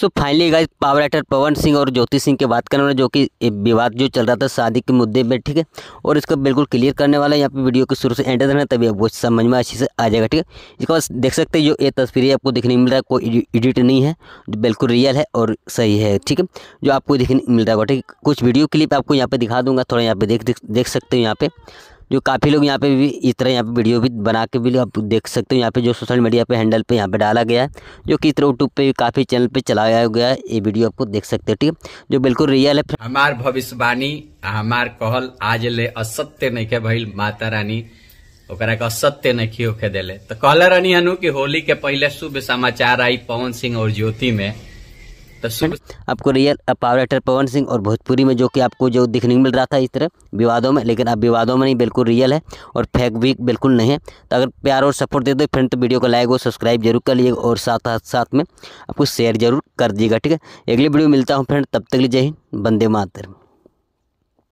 सो finally guys power actor Pawan Singh और ज्योति सिंह की बात करने वाले जो कि विवाद जो चल रहा था शादी के मुद्दे पे ठीक है और इसका बिल्कुल क्लियर करने वाला है यहाँ पे वीडियो के शुरू से एंड तक तभी आप वो समझ में अच्छे से आ जाएगा ठीक है इसके बाद देख सकते हैं जो ये तस्वीरें आपको देखने मिल रहा है कोई एडिट नहीं है जो बिल्कुल रियल है और सही है ठीक है जो आपको देखने मिल रहा है ठीक कुछ वीडियो क्लिप आपको यहाँ पर दिखा दूंगा थोड़ा यहाँ पे देख देख सकते हो यहाँ पर जो काफ़ी लोग यहाँ पे भी इस तरह यहाँ पे वीडियो भी बना के भी आप देख सकते हो यहाँ पे जो सोशल मीडिया पे हैंडल पे यहाँ पे डाला गया है जो कि इतना यूट्यूब पे काफ़ी चैनल पे चलाया गया है ये वीडियो आपको देख सकते हो ठीक है जो बिल्कुल रियल है हमार भविष्यवाणी हमार कहल आज ले असत्य नहीं के भाई माता रानी ओकरा के असत्य नहीं होके दिले तो कहल रानी हनु की होली के पहले शुभ समाचार आई पवन सिंह और ज्योति में आपको real power actor Pawan Singh और भोजपुरी में जो कि आपको जो दिखने मिल रहा था इस तरह विवादों में लेकिन अब विवादों में नहीं बिल्कुल रियल है और फेक भी बिल्कुल नहीं है तो अगर प्यार और सपोर्ट दे दो फ्रेंड तो वीडियो को लाइक और सब्सक्राइब जरूर कर लिए और साथ साथ में आपको शेयर जरूर कर दिएगा ठीक है अगली वीडियो मिलता हूँ फ्रेंड तब तक लिए जय हिंद बंदे मातर